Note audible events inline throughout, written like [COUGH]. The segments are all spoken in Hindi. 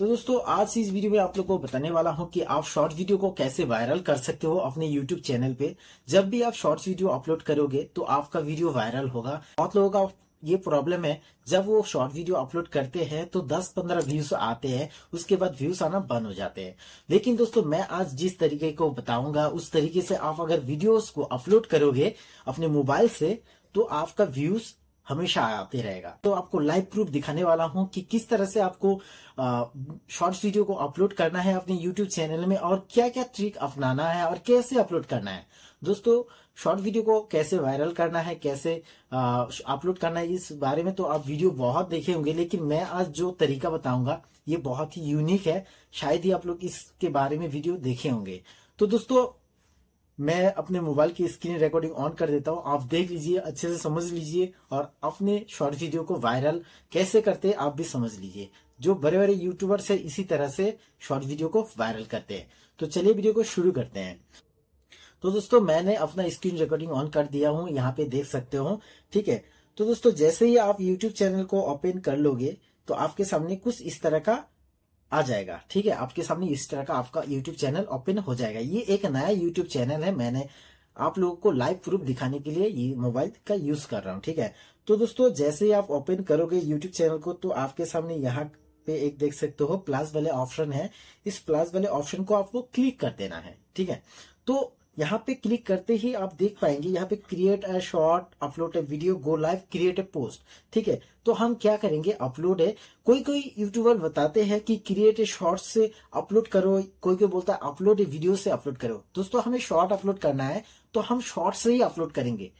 तो दोस्तों आज इस वीडियो में आप लोग को बताने वाला हूं कि आप शॉर्ट वीडियो को कैसे वायरल कर सकते हो अपने यूट्यूब चैनल पे जब भी आप शॉर्ट वीडियो अपलोड करोगे तो आपका वीडियो वायरल होगा बहुत लोगों का ये प्रॉब्लम है जब वो शॉर्ट वीडियो अपलोड करते हैं तो 10-15 व्यूज आते हैं उसके बाद व्यूज आना बंद हो जाते हैं लेकिन दोस्तों मैं आज जिस तरीके को बताऊंगा उस तरीके से आप अगर वीडियोस को अपलोड करोगे अपने मोबाइल से तो आपका व्यूज हमेशा आते रहेगा तो आपको लाइव प्रूफ दिखाने वाला हूँ कि किस तरह से आपको शॉर्ट्स वीडियो को अपलोड करना है अपने यूट्यूब चैनल में और क्या क्या ट्रिक अपनाना है और कैसे अपलोड करना है दोस्तों शॉर्ट वीडियो को कैसे वायरल करना है कैसे अपलोड करना है इस बारे में तो आप वीडियो बहुत देखे होंगे लेकिन मैं आज जो तरीका बताऊंगा ये बहुत ही यूनिक है शायद ही आप लोग इसके बारे में वीडियो देखे होंगे तो दोस्तों मैं अपने मोबाइल की स्क्रीन रिकॉर्डिंग ऑन कर देता हूँ आप देख लीजिए अच्छे से समझ लीजिए और अपने शॉर्ट वीडियो को वायरल कैसे करते हैं आप भी समझ लीजिए जो बड़े बड़े यूट्यूबर्स है इसी तरह से शॉर्ट वीडियो को वायरल करते हैं तो चलिए वीडियो को शुरू करते हैं तो दोस्तों मैंने अपना स्क्रीन रिकॉर्डिंग ऑन कर दिया हूँ यहाँ पे देख सकते हो ठीक है तो दोस्तों जैसे ही आप यूट्यूब चैनल को ओपन कर लोगे तो आपके सामने कुछ इस तरह का आ जाएगा ठीक है आपके सामने इस तरह का आपका यूट्यूब चैनल ओपन हो जाएगा ये एक नया यूट्यूब चैनल है मैंने आप लोगों को लाइव प्रूफ दिखाने के लिए ये मोबाइल का यूज कर रहा हूँ ठीक है तो दोस्तों जैसे ही आप ओपन करोगे यूट्यूब चैनल को तो आपके सामने यहाँ पे एक देख सकते हो प्लस वाले ऑप्शन है इस प्लस वाले ऑप्शन को आपको क्लिक कर देना है ठीक है तो यहाँ पे क्लिक करते ही आप देख पाएंगे यहाँ पे create a short upload a video go live create a post ठीक है तो हम क्या करेंगे अपलोड है कोई कोई यूट्यूबर बताते हैं कि क्रिएट ए शॉर्ट से अपलोड करो कोई कोई बोलता है अपलोड ए वीडियो से अपलोड करो दोस्तों हमें शॉर्ट अपलोड करना है तो हम शॉर्ट से ही अपलोड करेंगे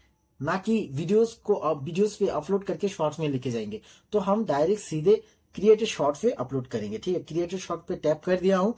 ना कि वीडियोस को वीडियोस पे अपलोड करके शॉर्ट्स में लेके जाएंगे तो हम डायरेक्ट सीधे क्रिएटेड शॉर्ट पे अपलोड करेंगे ठीक है क्रिएटेड शॉर्ट पे टैप कर दिया हूं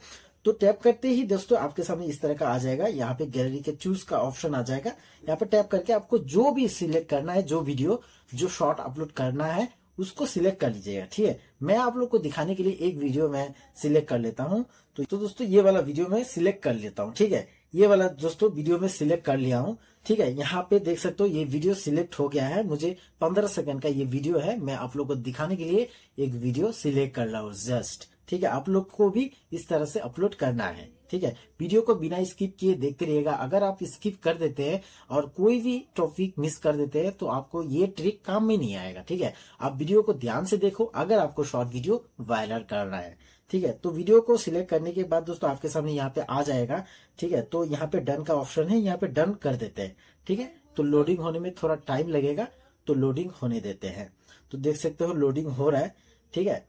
तो टैप करते ही दोस्तों आपके सामने इस तरह का आ जाएगा यहाँ पे गैलरी के चूज का ऑप्शन आ जाएगा यहाँ पे टैप करके आपको जो भी सिलेक्ट करना है जो वीडियो जो शॉर्ट अपलोड करना है उसको सिलेक्ट कर लीजिएगा ठीक है मैं आप लोग को दिखाने के लिए एक वीडियो मैं सिलेक्ट कर लेता हूँ तो, तो दोस्तों ये वाला वीडियो मैं सिलेक्ट कर लेता हूँ ठीक है ये वाला दोस्तों वीडियो में सिलेक्ट कर लिया हूँ ठीक है यहाँ पे देख सकते हो ये वीडियो सिलेक्ट हो गया है मुझे पंद्रह सेकंड का ये वीडियो है मैं आप लोग को दिखाने के लिए एक वीडियो सिलेक्ट कर रहा हूँ जस्ट ठीक है आप लोग को भी इस तरह से अपलोड करना है ठीक है वीडियो को बिना स्किप किए देखते रहिएगा अगर आप स्किप कर देते हैं और कोई भी टॉपिक मिस कर देते हैं तो आपको ये ट्रिक काम में नहीं आएगा ठीक है आप वीडियो को ध्यान से देखो अगर आपको शॉर्ट वीडियो वायरल करना है ठीक है तो वीडियो को सिलेक्ट करने के बाद दोस्तों आपके सामने यहाँ पे आ जाएगा ठीक है तो यहाँ पे डन का ऑप्शन है यहाँ पे डन कर देते हैं ठीक है तो लोडिंग होने में थोड़ा टाइम लगेगा तो लोडिंग होने देते हैं तो देख सकते हो लोडिंग हो रहा है ठीक है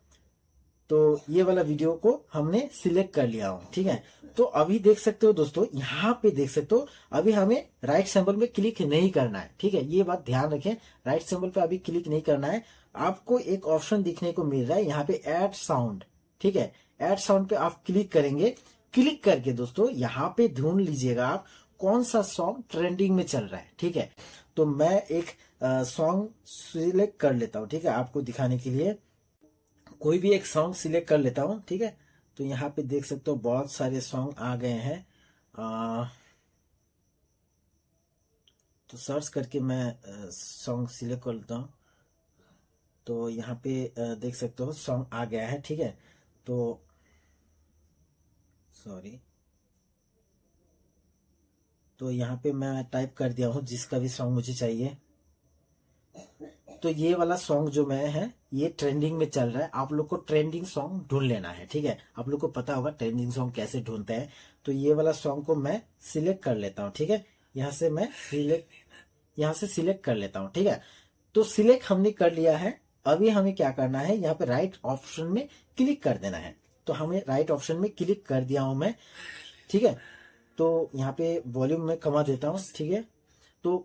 तो ये वाला वीडियो को हमने सिलेक्ट कर लिया हूं ठीक है तो अभी देख सकते हो दोस्तों यहाँ पे देख सकते हो अभी हमें राइट सैंपल में क्लिक नहीं करना है ठीक है ये बात ध्यान रखें राइट सैंपल पे अभी क्लिक नहीं करना है आपको एक ऑप्शन दिखने को मिल रहा है यहाँ पे एड साउंड ठीक है एड साउंड पे आप क्लिक करेंगे क्लिक करके दोस्तों यहाँ पे ढूंढ लीजिएगा आप कौन सा सॉन्ग ट्रेंडिंग में चल रहा है ठीक है तो मैं एक सॉन्ग सिलेक्ट कर लेता हूँ ठीक है आपको दिखाने के लिए कोई भी एक सॉन्ग सिलेक्ट कर लेता हूँ ठीक है तो यहाँ पे देख सकते हो बहुत सारे सॉन्ग आ गए हैं तो सर्च करके मैं सॉन्ग सिलेक्ट कर लेता हूँ तो यहाँ पे देख सकते हो सॉन्ग आ गया है ठीक है तो सॉरी तो यहाँ पे मैं टाइप कर दिया हूँ जिसका भी सॉन्ग मुझे चाहिए तो ये वाला सॉन्ग जो मैं है ये ट्रेंडिंग में चल रहा है आप लोग को ट्रेंडिंग सॉन्ग ढूंढ लेना है ठीक है आप लोग को पता होगा ट्रेंडिंग सॉन्ग कैसे ढूंढते हैं तो ये वाला सॉन्ग को मैं सिलेक्ट कर लेता हूँ ठीक है यहाँ से मैं सिलेक्ट यहाँ से सिलेक्ट कर लेता हूँ ठीक है तो सिलेक्ट हमने कर लिया है अभी हमें क्या करना है यहाँ पे राइट ऑप्शन में क्लिक कर देना है तो हमें राइट ऑप्शन में क्लिक कर दिया हूं मैं ठीक है तो यहाँ पे वॉल्यूम में कमा देता हूँ ठीक है तो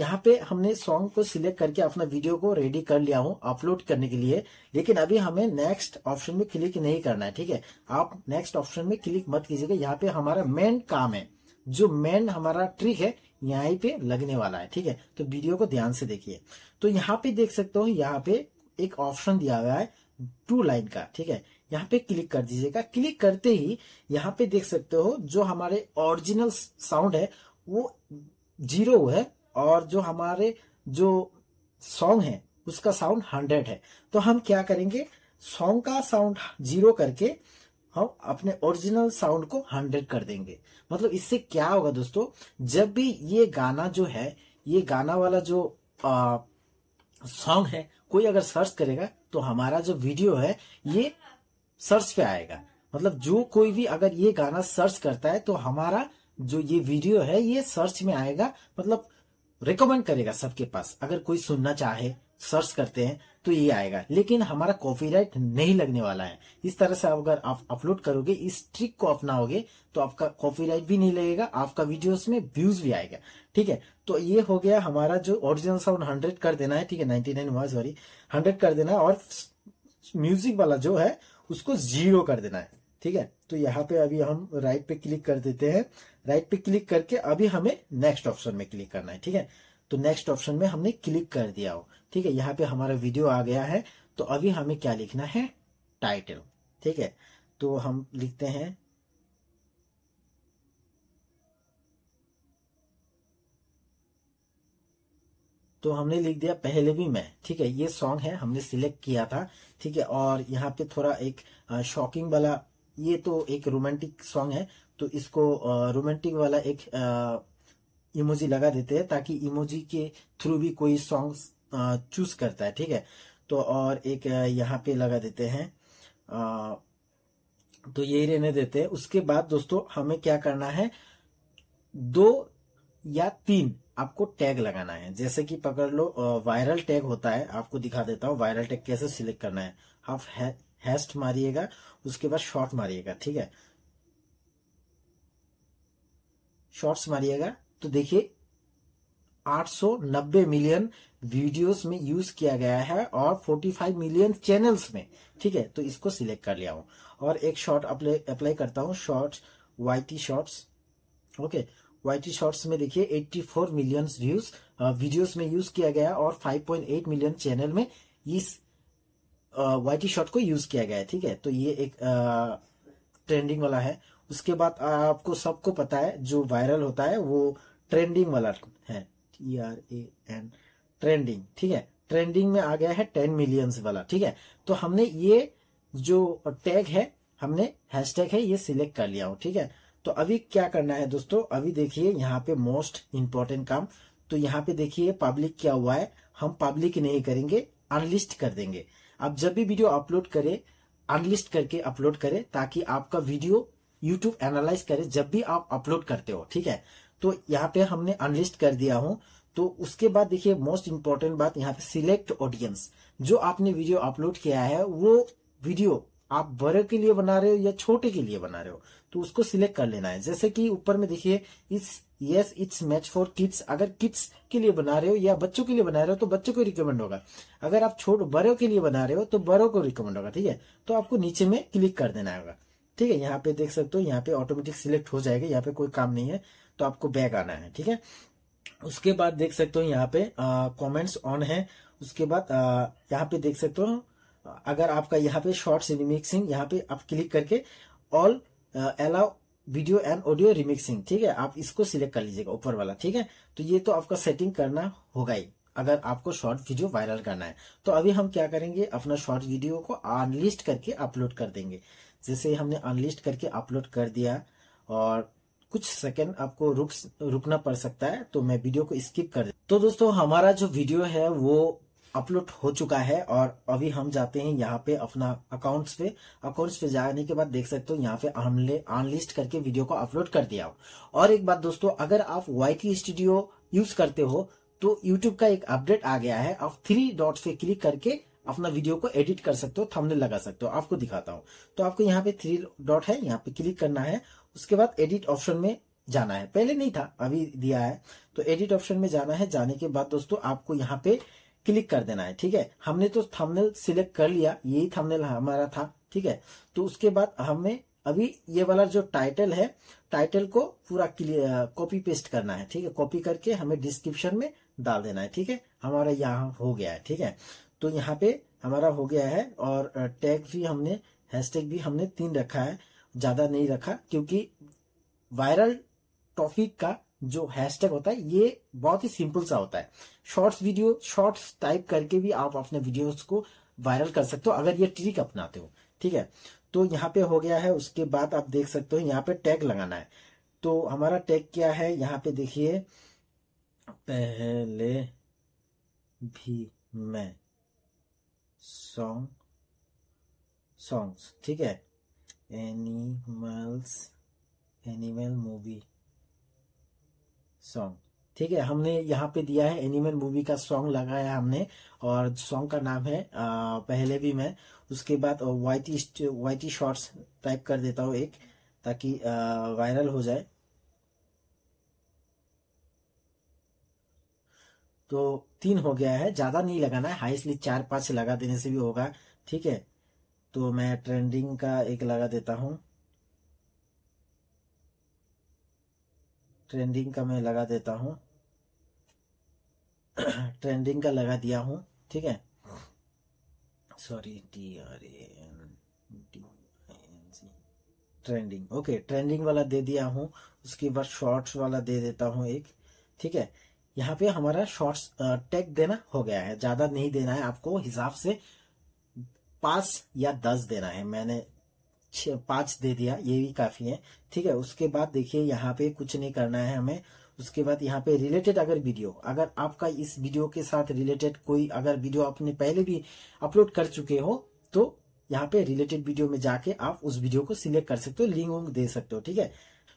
यहाँ पे हमने सॉन्ग को सिलेक्ट करके अपना वीडियो को रेडी कर लिया हूँ अपलोड करने के लिए लेकिन अभी हमें नेक्स्ट ऑप्शन में क्लिक नहीं करना है ठीक है आप नेक्स्ट ऑप्शन में क्लिक मत कीजिएगा यहाँ पे हमारा मेन काम है जो मेन हमारा ट्रिक है यहाँ पे लगने वाला है ठीक है तो वीडियो को ध्यान से देखिए तो यहाँ पे देख सकते हो यहाँ पे एक ऑप्शन दिया हुआ है टू लाइन का ठीक है यहाँ पे क्लिक कर दीजिएगा क्लिक करते ही यहाँ पे देख सकते हो जो हमारे ओरिजिनल साउंड है वो जीरो है और जो हमारे जो सॉन्ग है उसका साउंड हंड्रेड है तो हम क्या करेंगे सॉन्ग का साउंड जीरो करके हम अपने ओरिजिनल साउंड को हंड्रेड कर देंगे मतलब इससे क्या होगा दोस्तों जब भी ये गाना जो है ये गाना वाला जो सॉन्ग है कोई अगर सर्च करेगा तो हमारा जो वीडियो है ये सर्च पे आएगा मतलब जो कोई भी अगर ये गाना सर्च करता है तो हमारा जो ये वीडियो है ये सर्च में आएगा मतलब रिकमेंड करेगा सबके पास अगर कोई सुनना चाहे सर्च करते हैं तो ये आएगा लेकिन हमारा कॉपीराइट नहीं लगने वाला है इस तरह से अगर आप अपलोड करोगे इस ट्रिक को अपनाओगे तो आपका कॉपीराइट भी नहीं लगेगा आपका वीडियोस में व्यूज भी आएगा ठीक है तो ये हो गया हमारा जो ओरिजिनल साउंड हंड्रेड कर देना है ठीक है नाइनटी नाइन हुआ सॉरी हंड्रेड कर देना है और म्यूजिक वाला जो है उसको जीरो कर देना है ठीक है तो यहाँ पे अभी हम राइट पे क्लिक कर देते हैं राइट पे क्लिक करके अभी हमें नेक्स्ट ऑप्शन में क्लिक करना है ठीक है तो नेक्स्ट ऑप्शन में हमने क्लिक कर दिया हो ठीक है यहाँ पे हमारा वीडियो आ गया है तो अभी हमें क्या लिखना है टाइटल ठीक है तो हम लिखते हैं तो हमने लिख दिया पहले भी मैं ठीक है ये सॉन्ग है हमने सिलेक्ट किया था ठीक है और यहाँ पे थोड़ा एक शॉकिंग वाला ये तो एक रोमांटिक सॉन्ग है तो इसको रोमांटिक वाला एक इमोजी लगा देते हैं ताकि इमोजी के थ्रू भी कोई सॉन्ग चूज करता है ठीक है तो और एक यहाँ पे लगा देते हैं तो यही रहने देते हैं उसके बाद दोस्तों हमें क्या करना है दो या तीन आपको टैग लगाना है जैसे कि पकड़ लो वायरल टैग होता है आपको दिखा देता हूँ वायरल टैग कैसे सिलेक्ट करना है आप हैस्ट मारिएगा उसके बाद शॉर्ट मारिएगा ठीक है शॉर्ट्स मारिएगा तो देखिए 890 मिलियन वीडियोस में यूज किया गया है और 45 मिलियन चैनल्स में ठीक है तो इसको सिलेक्ट कर लिया हूं और एक शॉर्ट अप्लाई करता हूं Y YT shorts okay YT shorts में देखिए 84 मिलियन व्यूज वीडियोस में यूज किया गया और 5.8 मिलियन चैनल में इस वाई टी शॉट को यूज किया गया है ठीक है तो ये एक ट्रेंडिंग वाला है उसके बाद आपको सबको पता है जो वायरल होता है वो ट्रेंडिंग वाला है T R A N trending ठीक है ट्रेंडिंग में आ गया है टेन मिलियंस वाला ठीक है तो हमने ये जो टैग है हमने हैशटैग है ये सिलेक्ट कर लिया हूँ ठीक है तो अभी क्या करना है दोस्तों अभी देखिए यहाँ पे मोस्ट इम्पोर्टेंट काम तो यहाँ पे देखिए पब्लिक क्या हुआ है हम पब्लिक नहीं करेंगे अनलिस्ट कर देंगे आप जब भी वीडियो अपलोड करें अनलिस्ट करके अपलोड करें ताकि आपका वीडियो यूट्यूब एनालाइज करे जब भी आप अपलोड करते हो ठीक है तो यहाँ पे हमने अनलिस्ट कर दिया हूँ तो उसके बाद देखिए मोस्ट इम्पोर्टेंट बात यहाँ पे सिलेक्ट ऑडियंस जो आपने वीडियो अपलोड किया है वो वीडियो आप बड़े के लिए बना रहे हो या छोटे के लिए बना रहे हो तो उसको सिलेक्ट कर लेना है जैसे कि ऊपर में देखिए इस yes it's made for kids अगर किड्स के लिए बना रहे हो या बच्चों के लिए बना रहे हो तो बच्चों को रिकमेंड होगा अगर आप छोट बड़ों के लिए बना रहे हो तो बड़ों को रिकमेंड होगा ठीक है तो आपको नीचे में क्लिक कर देना होगा ठीक है यहाँ पे देख सकते हो यहाँ पे ऑटोमेटिक सिलेक्ट हो जाएगा यहाँ पे कोई काम नहीं है तो आपको बैग आना है ठीक है उसके बाद देख सकते हो यहाँ पे कॉमेंट्स ऑन है उसके बाद यहाँ पे देख सकते हो अगर आपका यहाँ पे शॉर्ट्स रिमिक्सिंग यहाँ पे आप क्लिक करके all allow video and audio remixing ठीक है आप इसको सिलेक्ट कर लीजिएगा ऊपर वाला ठीक है तो ये तो आपका सेटिंग करना होगा ही अगर आपको शॉर्ट वीडियो वायरल करना है तो अभी हम क्या करेंगे अपना शॉर्ट वीडियो को अनलिस्ट करके अपलोड कर देंगे जैसे हमने अनलिस्ट करके अपलोड कर दिया और कुछ सेकंड आपको रुक रुकना पड़ सकता है तो मैं वीडियो को स्किप कर दे तो दोस्तों हमारा जो वीडियो है वो अपलोड हो चुका है और अभी हम जाते हैं यहाँ पे अपना अकाउंट्स पे अकाउंट्स पे जाने के बाद देख सकते हो यहाँ पे हमने अनलिस्ट करके वीडियो को अपलोड कर दिया हो और एक बात दोस्तों अगर आप वाई स्टूडियो यूज करते हो तो यूट्यूब का एक अपडेट आ गया है आप थ्री डॉट्स पे क्लिक करके अपना वीडियो को एडिट कर सकते हो थमने लगा सकते हो आपको दिखाता हूँ तो आपको यहाँ पे थ्री डॉट है यहाँ पे क्लिक करना है उसके बाद एडिट ऑप्शन में जाना है पहले नहीं था अभी दिया है तो एडिट ऑप्शन में जाना है जाने के बाद दोस्तों आपको यहाँ पे क्लिक कर देना है ठीक है हमने तो थंबनेल सिलेक्ट कर लिया यही थंबनेल हमारा था ठीक है तो उसके बाद हमें अभी ये वाला जो टाइटल है टाइटल को पूरा कॉपी पेस्ट करना है ठीक है कॉपी करके हमें डिस्क्रिप्शन में डाल देना है ठीक है हमारा यहाँ हो गया है ठीक है तो यहाँ पे हमारा हो गया है और टैग भी हमने हैशटैग भी हमने तीन रखा है ज्यादा नहीं रखा क्योंकि वायरल टॉपिक का जो हैशटैग होता है ये बहुत ही सिंपल सा होता है शॉर्ट्स वीडियो शॉर्ट्स टाइप करके भी आप अपने वीडियोस को वायरल कर सकते हो अगर ये ट्रिक अपनाते हो ठीक है तो यहाँ पे हो गया है उसके बाद आप देख सकते हो यहाँ पे टैग लगाना है तो हमारा टैग क्या है यहाँ पे देखिए पहले भी मैं सॉन्ग सॉन्ग्स ठीक है एनिमल्स एनिमल मूवी सॉन्ग ठीक है हमने यहाँ पे दिया है एनिमल मूवी का सॉन्ग लगाया हमने और सॉन्ग का नाम है आ, पहले भी मैं उसके बाद वाइटी वाइटी शॉर्ट्स टाइप कर देता हूँ एक ताकि वायरल हो जाए तो तीन हो गया है ज़्यादा नहीं लगाना है हाई इसलिए चार पांच लगा देने से भी होगा ठीक है तो मैं ट्रेंडिंग का एक लगा देता हूँ ट्रेंडिंग का मैं लगा देता हूँ [CLEARS THROAT] ट्रेंडिंग का लगा दिया हूँ ठीक है sorry T R N D N C trending okay trending वाला दे दिया हूँ उसके बाद शॉर्ट्स वाला दे देता हूँ एक ठीक है यहाँ पे हमारा शॉर्ट्स टैग देना हो गया है ज्यादा नहीं देना है आपको हिसाब से पांच या दस देना है मैंने छ पांच दे दिया ये भी काफ़ी है ठीक है उसके बाद देखिए यहाँ पे कुछ नहीं करना है हमें उसके बाद यहाँ पे रिलेटेड अगर वीडियो अगर आपका इस वीडियो के साथ रिलेटेड कोई अगर वीडियो आपने पहले भी अपलोड कर चुके हो तो यहाँ पे रिलेटेड वीडियो में जाके आप उस वीडियो को सिलेक्ट कर सकते हो लिंक दे सकते हो ठीक है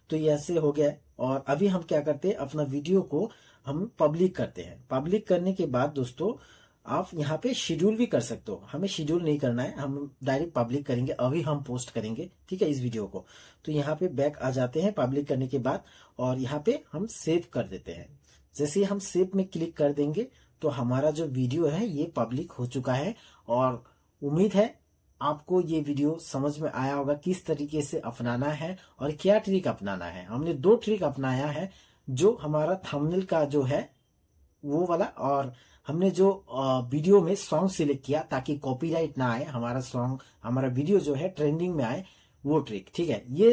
तो ये ऐसे हो गया और अभी हम क्या करते हैं अपना वीडियो को हम पब्लिक करते हैं पब्लिक करने के बाद दोस्तों आप यहाँ पे शेड्यूल भी कर सकते हो हमें शेड्यूल नहीं करना है हम डायरेक्ट पब्लिक करेंगे अभी हम पोस्ट करेंगे ठीक है इस वीडियो को तो यहाँ पे बैक आ जाते हैं पब्लिक करने के बाद और यहाँ पे हम सेव कर देते हैं जैसे हम सेव में क्लिक कर देंगे तो हमारा जो वीडियो है ये पब्लिक हो चुका है और उम्मीद है आपको ये वीडियो समझ में आया होगा किस तरीके से अपनाना है और क्या ट्रिक अपनाना है हमने दो ट्रिक अपनाया है जो हमारा थमनिल का जो है वो वाला और हमने जो वीडियो में सॉन्ग सिलेक्ट किया ताकि कॉपीराइट ना आए हमारा सॉन्ग हमारा वीडियो जो है ट्रेंडिंग में आए वो ट्रिक ठीक है ये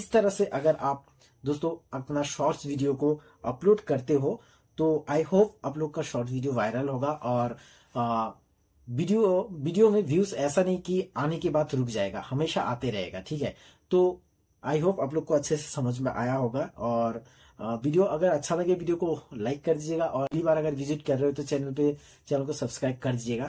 इस तरह से अगर आप दोस्तों अपना शॉर्ट्स वीडियो को अपलोड करते हो तो आई होप आप लोग का शॉर्ट वीडियो वायरल होगा और आ, वीडियो वीडियो में व्यूज ऐसा नहीं कि आने के बाद रुक जाएगा हमेशा आते रहेगा ठीक है तो आई होप आप लोग को अच्छे से समझ में आया होगा और वीडियो अगर अच्छा लगे वीडियो को लाइक कर दीजिएगा और अगली बार अगर विजिट कर रहे हो तो चैनल पे चैनल को सब्सक्राइब कर दीजिएगा